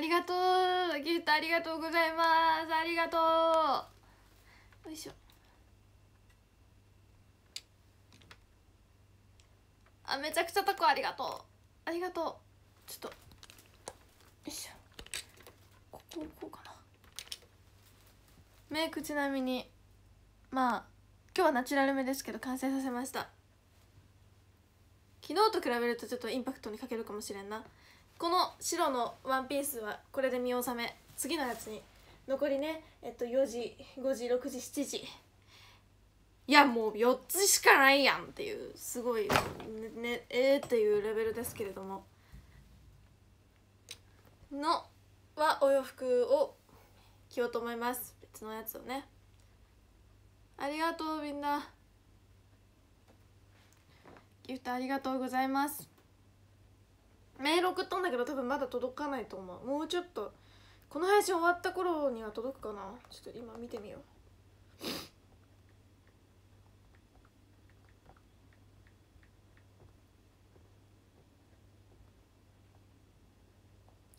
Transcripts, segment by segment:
ありがとうギフトありがとうございますありがとうよいしょあめちゃくちゃタコありがとうありがとうちょっとよいしょこここうかなメイクちなみにまあ今日はナチュラル目ですけど完成させました昨日と比べるとちょっとインパクトに欠けるかもしれんなこの白のワンピースはこれで見納め次のやつに残りねえっと4時5時6時7時いやもう4つしかないやんっていうすごいねねえー、っていうレベルですけれどものはお洋服を着ようと思います別のやつをねありがとうみんなギフトありがとうございますメール送ったんだけど多分まだ届かないと思うもうちょっとこの配信終わった頃には届くかなちょっと今見てみよう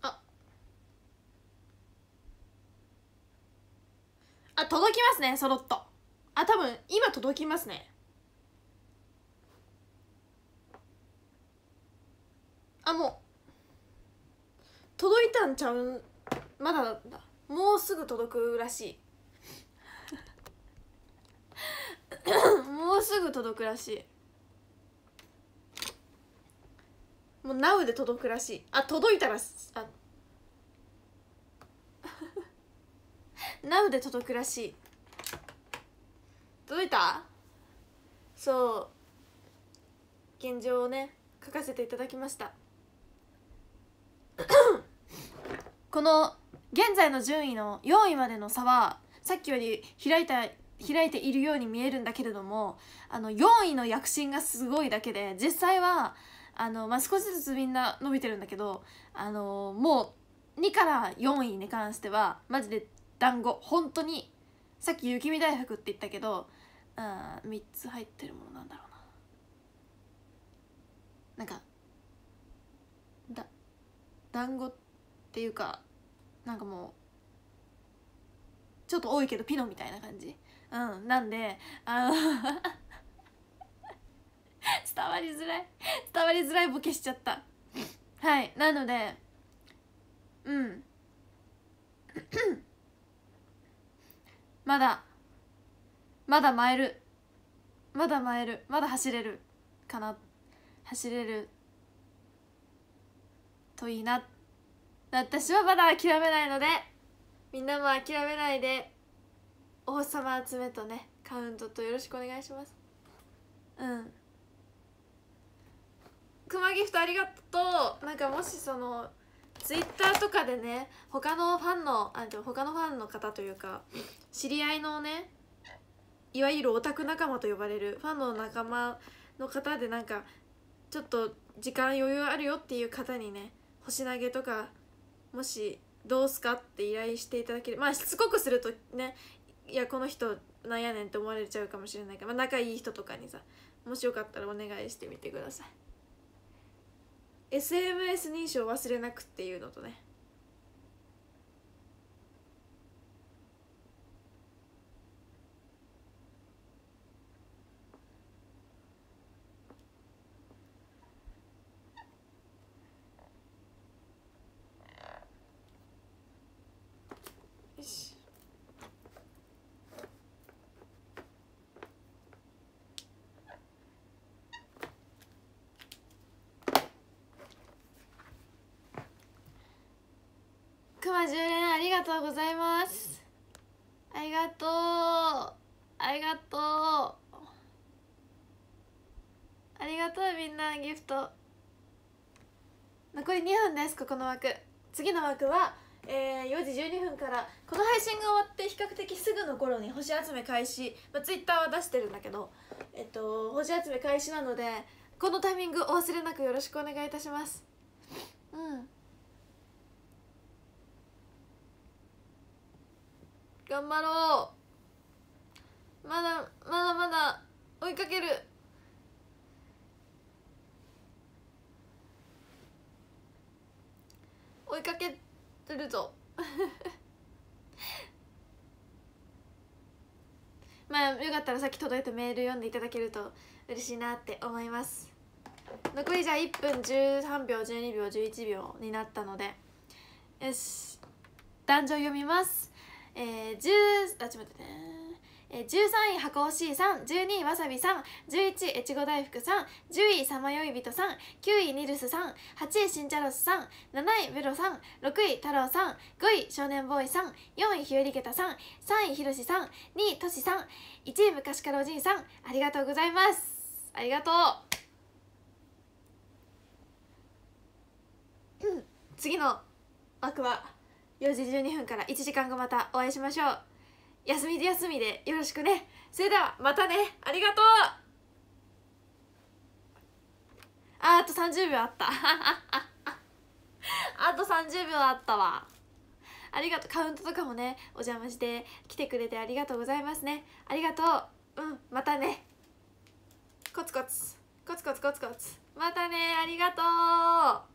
ああ届きますねそろっとあ多分今届きますねあもう届いたんちゃうまだだもうすぐ届くらしい もうすぐ届くらしいもう Now で届くらしいあ届いたらあ Now で届くらしい届いたそう現状をね書かせていただきましたこの現在の順位の4位までの差はさっきより開いた開いているように見えるんだけれどもあの4位の躍進がすごいだけで実際はあの、まあ、少しずつみんな伸びてるんだけどあのもう2から4位に関してはマジで団子本当にさっき雪見大福って言ったけど、うん、3つ入ってるものなんだろうななんかだ団子ってっていうかなんかもうちょっと多いけどピノみたいな感じうんなんであの 伝わりづらい伝わりづらいボケしちゃったはいなのでうんまだまだ参るまだ参るまだ走れるかな走れるといいなって私はまだ諦めないのでみんなも諦めないで王様集めとねカウントとよろしくお願いしますうん熊ギフトありがとうなんかもしそのツイッターとかでね他のファンのあ他のファンの方というか知り合いのねいわゆるオタク仲間と呼ばれるファンの仲間の方でなんかちょっと時間余裕あるよっていう方にね星投げとかもしどうすかって依頼していただけるまあしつこくするとねいやこの人なんやねんって思われちゃうかもしれないから、まあ、仲いい人とかにさもしよかったらお願いしてみてください SMS 認証忘れなくっていうのとねあ10連ありがとうございますありがとうありがとうありがとうみんなギフト残り2分ですここの枠次の枠はえー、4時12分からこの配信が終わって比較的すぐの頃に星集め開始、まあ、Twitter は出してるんだけど、えっと、星集め開始なのでこのタイミングお忘れなくよろしくお願いいたします。うん頑張ろうまだまだまだ追いかける追いかけてるぞ まあよかったらさっき届いたメール読んでいただけると嬉しいなって思います残りじゃあ1分13秒12秒11秒になったのでよし壇上読みますえー、10あちょっと待ってねえー、13位箱押しさん12位わさびさん11位越後大福さん10位さまよいびとさん9位ニルスさん8位新茶ロスさん7位ベロさん6位太郎さん5位少年ボーイさん4位ひよりけたさん3位ひろしさん2位としさん1位昔からおじいさんありがとうございますありがとう次の枠は4時12分から1時間後またお会いしましょう休みで休みでよろしくねそれではまたねありがとうああと30秒あった あと30秒あったわありがとうカウントとかもねお邪魔して来てくれてありがとうございますねありがとううんまたねコツコツコツコツコツコツまたねありがとう